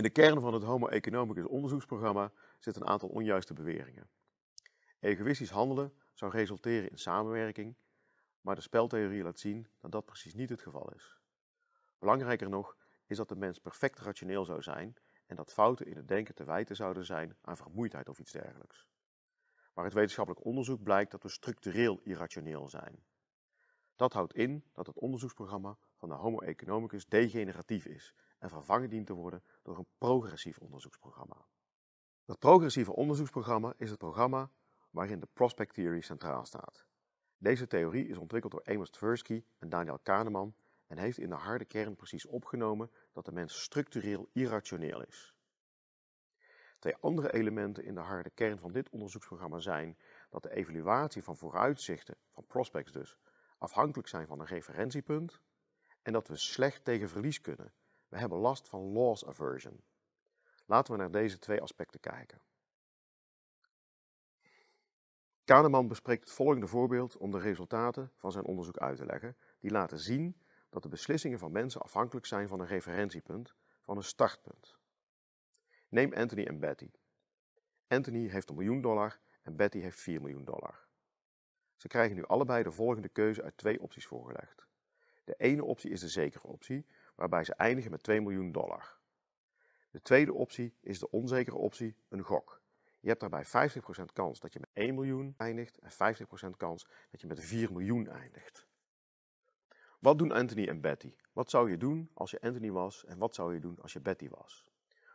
In de kern van het Homo Economicus onderzoeksprogramma zit een aantal onjuiste beweringen. Egoïstisch handelen zou resulteren in samenwerking, maar de speltheorie laat zien dat dat precies niet het geval is. Belangrijker nog is dat de mens perfect rationeel zou zijn en dat fouten in het denken te wijten zouden zijn aan vermoeidheid of iets dergelijks. Maar het wetenschappelijk onderzoek blijkt dat we structureel irrationeel zijn. Dat houdt in dat het onderzoeksprogramma van de Homo economicus degeneratief is en vervangen dient te worden door een progressief onderzoeksprogramma. Dat progressieve onderzoeksprogramma is het programma waarin de prospect theory centraal staat. Deze theorie is ontwikkeld door Amos Tversky en Daniel Kahneman en heeft in de harde kern precies opgenomen dat de mens structureel irrationeel is. Twee andere elementen in de harde kern van dit onderzoeksprogramma zijn dat de evaluatie van vooruitzichten, van prospects dus, afhankelijk zijn van een referentiepunt en dat we slecht tegen verlies kunnen we hebben last van loss aversion. Laten we naar deze twee aspecten kijken. Kahneman bespreekt het volgende voorbeeld om de resultaten van zijn onderzoek uit te leggen, die laten zien dat de beslissingen van mensen afhankelijk zijn van een referentiepunt, van een startpunt. Neem Anthony en Betty. Anthony heeft een miljoen dollar en Betty heeft 4 miljoen dollar. Ze krijgen nu allebei de volgende keuze uit twee opties voorgelegd. De ene optie is de zekere optie, waarbij ze eindigen met 2 miljoen dollar. De tweede optie is de onzekere optie, een gok. Je hebt daarbij 50% kans dat je met 1 miljoen eindigt en 50% kans dat je met 4 miljoen eindigt. Wat doen Anthony en Betty? Wat zou je doen als je Anthony was en wat zou je doen als je Betty was?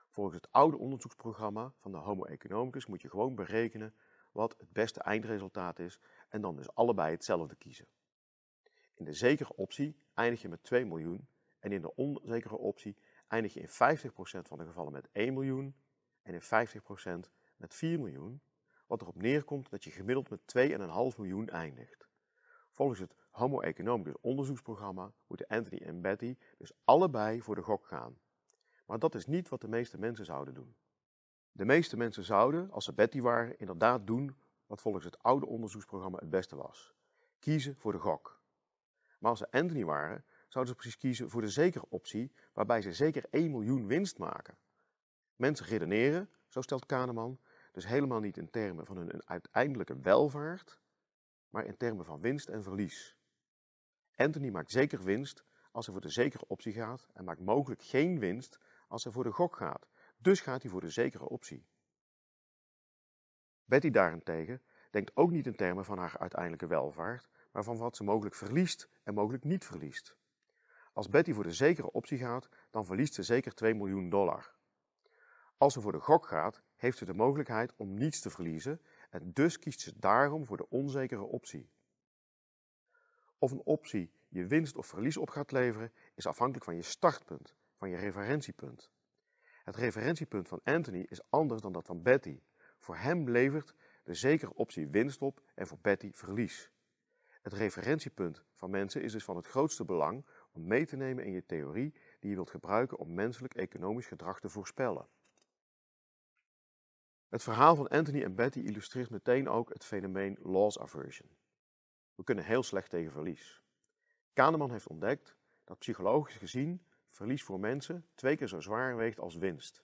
Volgens het oude onderzoeksprogramma van de Homo economicus moet je gewoon berekenen wat het beste eindresultaat is en dan dus allebei hetzelfde kiezen. In de zekere optie eindig je met 2 miljoen en in de onzekere optie eindig je in 50% van de gevallen met 1 miljoen en in 50% met 4 miljoen, wat erop neerkomt dat je gemiddeld met 2,5 miljoen eindigt. Volgens het Homo Economicus onderzoeksprogramma moeten Anthony en Betty dus allebei voor de gok gaan. Maar dat is niet wat de meeste mensen zouden doen. De meeste mensen zouden, als ze Betty waren, inderdaad doen wat volgens het oude onderzoeksprogramma het beste was: kiezen voor de gok. Maar als ze Anthony waren, zouden ze precies kiezen voor de zekere optie waarbij ze zeker 1 miljoen winst maken. Mensen redeneren, zo stelt Kahneman, dus helemaal niet in termen van hun uiteindelijke welvaart, maar in termen van winst en verlies. Anthony maakt zeker winst als hij voor de zekere optie gaat en maakt mogelijk geen winst als hij voor de gok gaat. Dus gaat hij voor de zekere optie. Betty daarentegen denkt ook niet in termen van haar uiteindelijke welvaart, maar van wat ze mogelijk verliest en mogelijk niet verliest. Als Betty voor de zekere optie gaat, dan verliest ze zeker 2 miljoen dollar. Als ze voor de gok gaat, heeft ze de mogelijkheid om niets te verliezen en dus kiest ze daarom voor de onzekere optie. Of een optie je winst of verlies op gaat leveren, is afhankelijk van je startpunt, van je referentiepunt. Het referentiepunt van Anthony is anders dan dat van Betty. Voor hem levert de zekere optie winst op en voor Betty verlies. Het referentiepunt van mensen is dus van het grootste belang om mee te nemen in je theorie die je wilt gebruiken om menselijk-economisch gedrag te voorspellen. Het verhaal van Anthony en Betty illustreert meteen ook het fenomeen loss aversion. We kunnen heel slecht tegen verlies. Kahneman heeft ontdekt dat psychologisch gezien verlies voor mensen twee keer zo zwaar weegt als winst.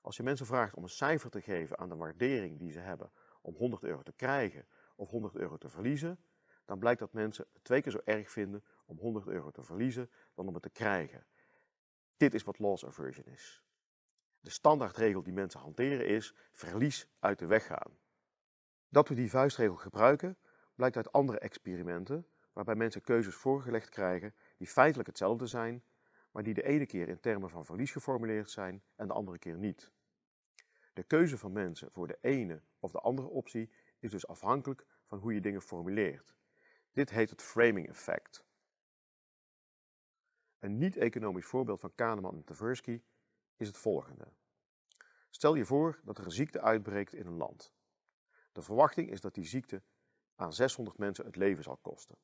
Als je mensen vraagt om een cijfer te geven aan de waardering die ze hebben om 100 euro te krijgen of 100 euro te verliezen, dan blijkt dat mensen het twee keer zo erg vinden om 100 euro te verliezen dan om het te krijgen. Dit is wat loss aversion is. De standaardregel die mensen hanteren is verlies uit de weg gaan. Dat we die vuistregel gebruiken blijkt uit andere experimenten waarbij mensen keuzes voorgelegd krijgen die feitelijk hetzelfde zijn, maar die de ene keer in termen van verlies geformuleerd zijn en de andere keer niet. De keuze van mensen voor de ene of de andere optie is dus afhankelijk van hoe je dingen formuleert. Dit heet het framing effect. Een niet-economisch voorbeeld van Kahneman en Tversky is het volgende. Stel je voor dat er een ziekte uitbreekt in een land. De verwachting is dat die ziekte aan 600 mensen het leven zal kosten.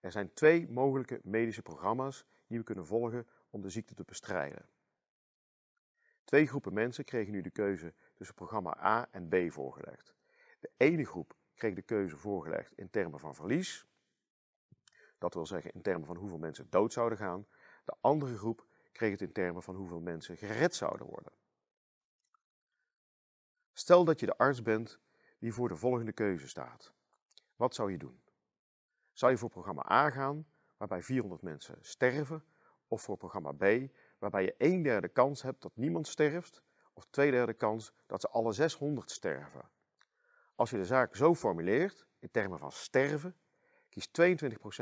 Er zijn twee mogelijke medische programma's die we kunnen volgen om de ziekte te bestrijden. Twee groepen mensen kregen nu de keuze tussen programma A en B voorgelegd. De ene groep kreeg de keuze voorgelegd in termen van verlies. Dat wil zeggen in termen van hoeveel mensen dood zouden gaan. De andere groep kreeg het in termen van hoeveel mensen gered zouden worden. Stel dat je de arts bent die voor de volgende keuze staat. Wat zou je doen? Zou je voor programma A gaan, waarbij 400 mensen sterven, of voor programma B, waarbij je een derde kans hebt dat niemand sterft, of twee derde kans dat ze alle 600 sterven? Als je de zaak zo formuleert, in termen van sterven, kiest 22%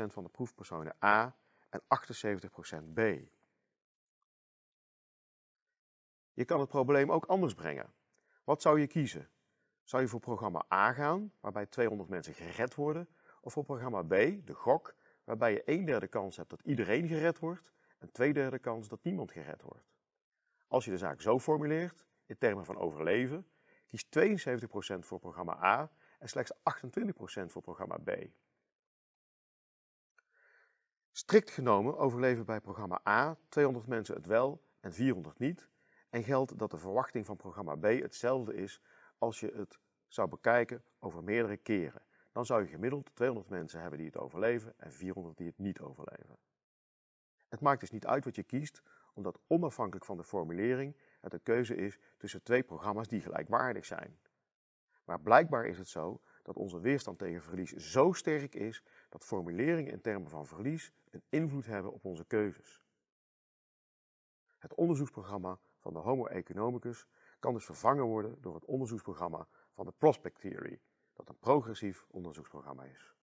van de proefpersonen A en 78% B. Je kan het probleem ook anders brengen. Wat zou je kiezen? Zou je voor programma A gaan, waarbij 200 mensen gered worden, of voor programma B, de gok, waarbij je een derde kans hebt dat iedereen gered wordt en twee derde kans dat niemand gered wordt? Als je de zaak zo formuleert, in termen van overleven, kies 72% voor programma A en slechts 28% voor programma B. Strikt genomen overleven bij programma A 200 mensen het wel en 400 niet en geldt dat de verwachting van programma B hetzelfde is als je het zou bekijken over meerdere keren. Dan zou je gemiddeld 200 mensen hebben die het overleven en 400 die het niet overleven. Het maakt dus niet uit wat je kiest, omdat onafhankelijk van de formulering dat de keuze is tussen twee programma's die gelijkwaardig zijn. Maar blijkbaar is het zo dat onze weerstand tegen verlies zo sterk is dat formuleringen in termen van verlies een invloed hebben op onze keuzes. Het onderzoeksprogramma van de Homo economicus kan dus vervangen worden door het onderzoeksprogramma van de Prospect Theory, dat een progressief onderzoeksprogramma is.